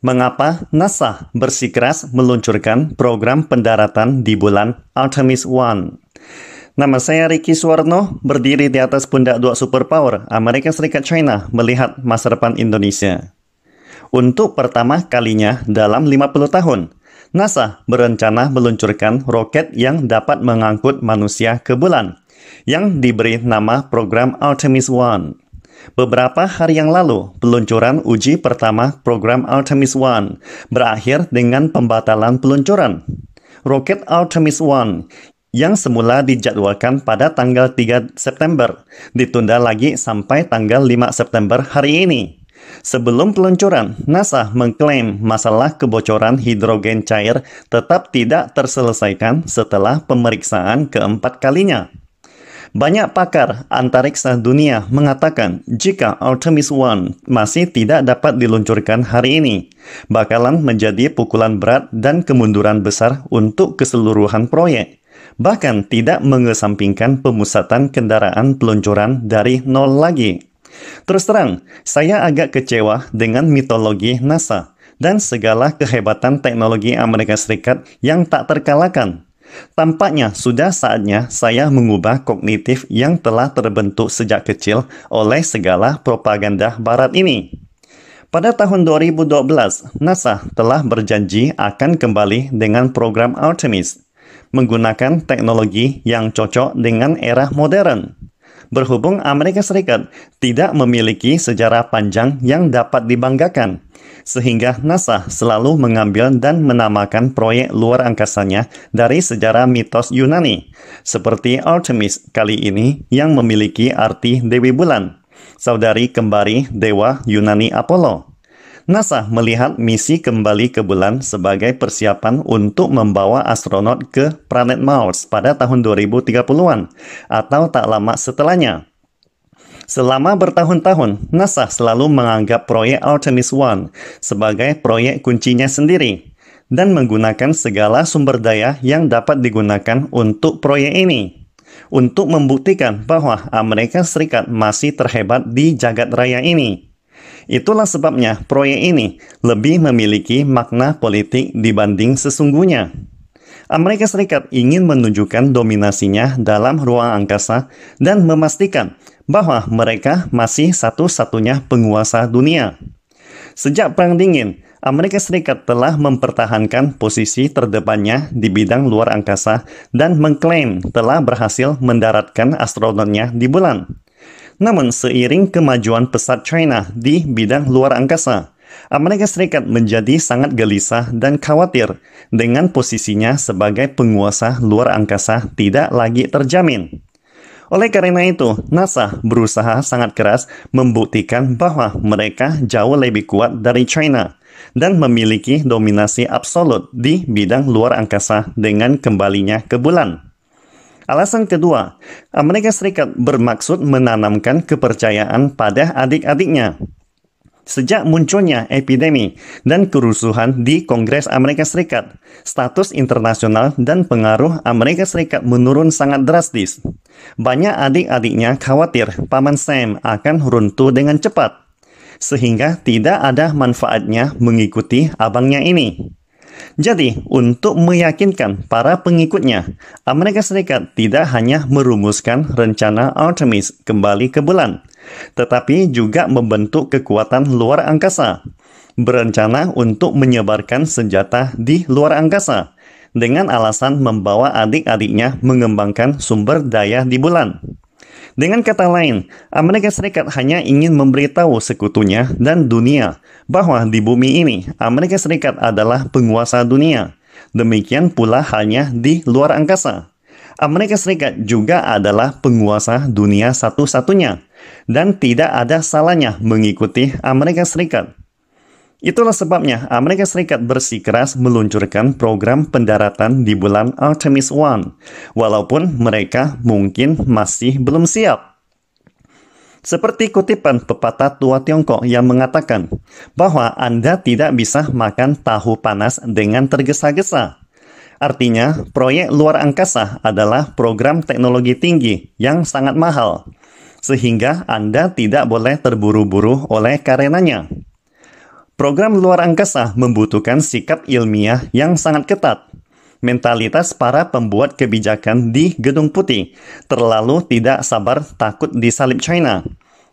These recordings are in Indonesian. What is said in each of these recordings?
Mengapa NASA bersikeras meluncurkan program pendaratan di bulan Artemis 1? Nama saya Ricky Suwarno, berdiri di atas pundak dua superpower, Amerika Serikat China, melihat masa depan Indonesia. Untuk pertama kalinya dalam 50 tahun, NASA berencana meluncurkan roket yang dapat mengangkut manusia ke bulan, yang diberi nama program Artemis 1. Beberapa hari yang lalu, peluncuran uji pertama program Artemis One berakhir dengan pembatalan peluncuran. Roket Artemis One yang semula dijadwalkan pada tanggal 3 September, ditunda lagi sampai tanggal 5 September hari ini. Sebelum peluncuran, NASA mengklaim masalah kebocoran hidrogen cair tetap tidak terselesaikan setelah pemeriksaan keempat kalinya. Banyak pakar antariksa dunia mengatakan jika Artemis One masih tidak dapat diluncurkan hari ini, bakalan menjadi pukulan berat dan kemunduran besar untuk keseluruhan proyek. Bahkan tidak mengesampingkan pemusatan kendaraan peluncuran dari nol lagi. Terus terang, saya agak kecewa dengan mitologi NASA dan segala kehebatan teknologi Amerika Serikat yang tak terkalahkan Tampaknya sudah saatnya saya mengubah kognitif yang telah terbentuk sejak kecil oleh segala propaganda barat ini. Pada tahun 2012, NASA telah berjanji akan kembali dengan program Artemis, menggunakan teknologi yang cocok dengan era modern. Berhubung Amerika Serikat tidak memiliki sejarah panjang yang dapat dibanggakan, sehingga NASA selalu mengambil dan menamakan proyek luar angkasanya dari sejarah mitos Yunani, seperti Artemis kali ini yang memiliki arti Dewi Bulan, saudari kembari Dewa Yunani Apollo. NASA melihat misi kembali ke bulan sebagai persiapan untuk membawa astronot ke planet Mars pada tahun 2030-an atau tak lama setelahnya. Selama bertahun-tahun, NASA selalu menganggap proyek Artemis One sebagai proyek kuncinya sendiri dan menggunakan segala sumber daya yang dapat digunakan untuk proyek ini untuk membuktikan bahwa Amerika Serikat masih terhebat di jagat raya ini. Itulah sebabnya proyek ini lebih memiliki makna politik dibanding sesungguhnya. Amerika Serikat ingin menunjukkan dominasinya dalam ruang angkasa dan memastikan bahwa mereka masih satu-satunya penguasa dunia. Sejak Perang Dingin, Amerika Serikat telah mempertahankan posisi terdepannya di bidang luar angkasa dan mengklaim telah berhasil mendaratkan astronotnya di bulan. Namun seiring kemajuan pesat China di bidang luar angkasa, Amerika Serikat menjadi sangat gelisah dan khawatir dengan posisinya sebagai penguasa luar angkasa tidak lagi terjamin. Oleh karena itu, NASA berusaha sangat keras membuktikan bahwa mereka jauh lebih kuat dari China dan memiliki dominasi absolut di bidang luar angkasa dengan kembalinya ke bulan. Alasan kedua, Amerika Serikat bermaksud menanamkan kepercayaan pada adik-adiknya. Sejak munculnya epidemi dan kerusuhan di Kongres Amerika Serikat, status internasional dan pengaruh Amerika Serikat menurun sangat drastis. Banyak adik-adiknya khawatir Paman Sam akan runtuh dengan cepat, sehingga tidak ada manfaatnya mengikuti abangnya ini. Jadi, untuk meyakinkan para pengikutnya, Amerika Serikat tidak hanya merumuskan rencana Artemis kembali ke bulan, tetapi juga membentuk kekuatan luar angkasa, berencana untuk menyebarkan senjata di luar angkasa dengan alasan membawa adik-adiknya mengembangkan sumber daya di bulan. Dengan kata lain, Amerika Serikat hanya ingin memberitahu sekutunya dan dunia bahwa di bumi ini Amerika Serikat adalah penguasa dunia. Demikian pula halnya di luar angkasa. Amerika Serikat juga adalah penguasa dunia satu-satunya, dan tidak ada salahnya mengikuti Amerika Serikat. Itulah sebabnya ah, Amerika Serikat bersikeras meluncurkan program pendaratan di bulan Artemis 1, walaupun mereka mungkin masih belum siap. Seperti kutipan pepatah tua Tiongkok yang mengatakan bahwa Anda tidak bisa makan tahu panas dengan tergesa-gesa. Artinya, proyek luar angkasa adalah program teknologi tinggi yang sangat mahal, sehingga Anda tidak boleh terburu-buru oleh karenanya. Program luar angkasa membutuhkan sikap ilmiah yang sangat ketat. Mentalitas para pembuat kebijakan di Gedung Putih terlalu tidak sabar takut disalib China.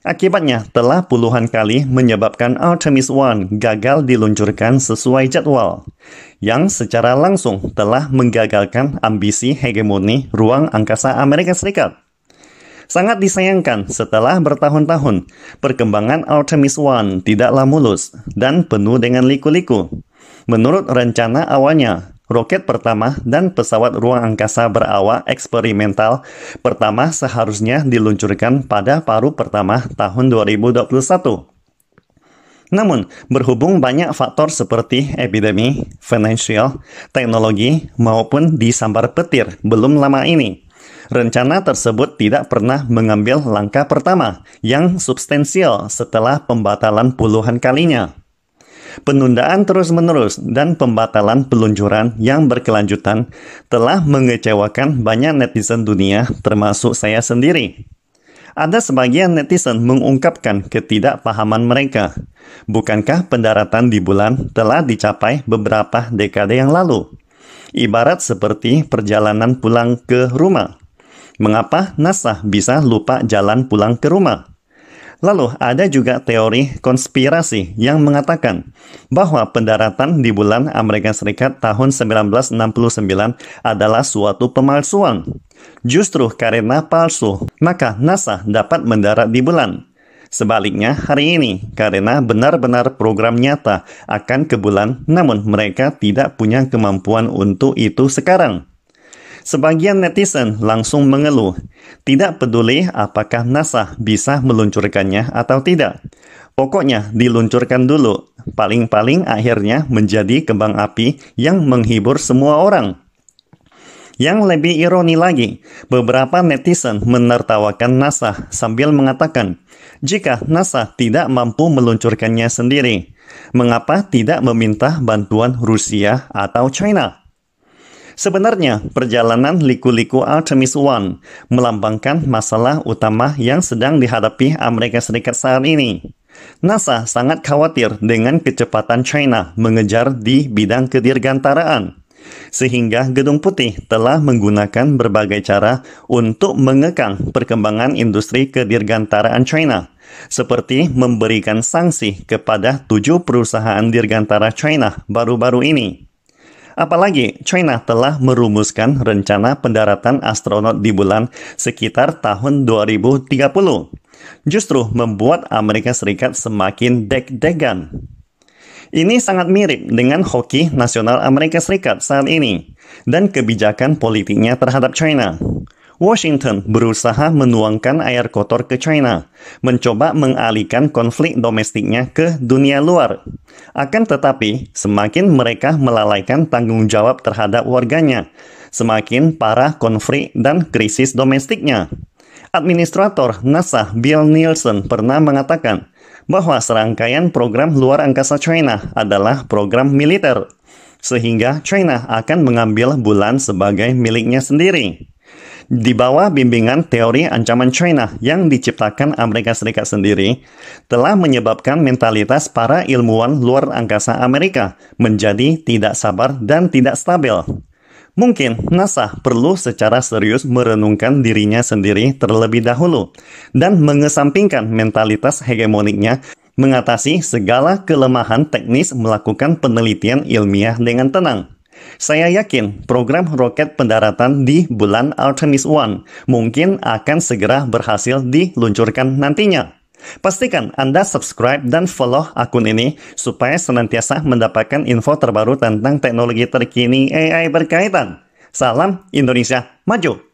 Akibatnya telah puluhan kali menyebabkan Artemis One gagal diluncurkan sesuai jadwal, yang secara langsung telah menggagalkan ambisi hegemoni ruang angkasa Amerika Serikat. Sangat disayangkan setelah bertahun-tahun, perkembangan Artemis One tidaklah mulus dan penuh dengan liku-liku. Menurut rencana awalnya, roket pertama dan pesawat ruang angkasa berawak eksperimental pertama seharusnya diluncurkan pada paruh pertama tahun 2021. Namun, berhubung banyak faktor seperti epidemi, financial, teknologi, maupun disambar petir belum lama ini, Rencana tersebut tidak pernah mengambil langkah pertama yang substansial setelah pembatalan puluhan kalinya. Penundaan terus-menerus dan pembatalan peluncuran yang berkelanjutan telah mengecewakan banyak netizen dunia, termasuk saya sendiri ada sebagian netizen mengungkapkan ketidakpahaman mereka. Bukankah pendaratan di bulan telah dicapai beberapa dekade yang lalu? Ibarat seperti perjalanan pulang ke rumah. Mengapa NASA bisa lupa jalan pulang ke rumah? Lalu ada juga teori konspirasi yang mengatakan bahwa pendaratan di bulan Amerika Serikat tahun 1969 adalah suatu pemalsuan. Justru karena palsu, maka NASA dapat mendarat di bulan. Sebaliknya hari ini, karena benar-benar program nyata akan ke bulan, namun mereka tidak punya kemampuan untuk itu sekarang. Sebagian netizen langsung mengeluh, tidak peduli apakah NASA bisa meluncurkannya atau tidak. Pokoknya diluncurkan dulu, paling-paling akhirnya menjadi kembang api yang menghibur semua orang. Yang lebih ironi lagi, beberapa netizen menertawakan NASA sambil mengatakan, "Jika NASA tidak mampu meluncurkannya sendiri, mengapa tidak meminta bantuan Rusia atau China?" Sebenarnya, perjalanan liku-liku Artemis One melambangkan masalah utama yang sedang dihadapi Amerika Serikat saat ini. NASA sangat khawatir dengan kecepatan China mengejar di bidang kedirgantaraan. Sehingga Gedung Putih telah menggunakan berbagai cara untuk mengekang perkembangan industri kedirgantaraan China, seperti memberikan sanksi kepada tujuh perusahaan dirgantara China baru-baru ini. Apalagi China telah merumuskan rencana pendaratan astronot di bulan sekitar tahun 2030. Justru membuat Amerika Serikat semakin deg-degan. Ini sangat mirip dengan hoki nasional Amerika Serikat saat ini dan kebijakan politiknya terhadap China. Washington berusaha menuangkan air kotor ke China, mencoba mengalihkan konflik domestiknya ke dunia luar. Akan tetapi, semakin mereka melalaikan tanggung jawab terhadap warganya, semakin parah konflik dan krisis domestiknya. Administrator NASA Bill Nielsen pernah mengatakan bahwa serangkaian program luar angkasa China adalah program militer, sehingga China akan mengambil bulan sebagai miliknya sendiri di bawah bimbingan teori ancaman China yang diciptakan Amerika Serikat sendiri, telah menyebabkan mentalitas para ilmuwan luar angkasa Amerika menjadi tidak sabar dan tidak stabil. Mungkin NASA perlu secara serius merenungkan dirinya sendiri terlebih dahulu dan mengesampingkan mentalitas hegemoniknya mengatasi segala kelemahan teknis melakukan penelitian ilmiah dengan tenang. Saya yakin program roket pendaratan di bulan Artemis One mungkin akan segera berhasil diluncurkan nantinya. Pastikan Anda subscribe dan follow akun ini supaya senantiasa mendapatkan info terbaru tentang teknologi terkini AI berkaitan. Salam Indonesia Maju!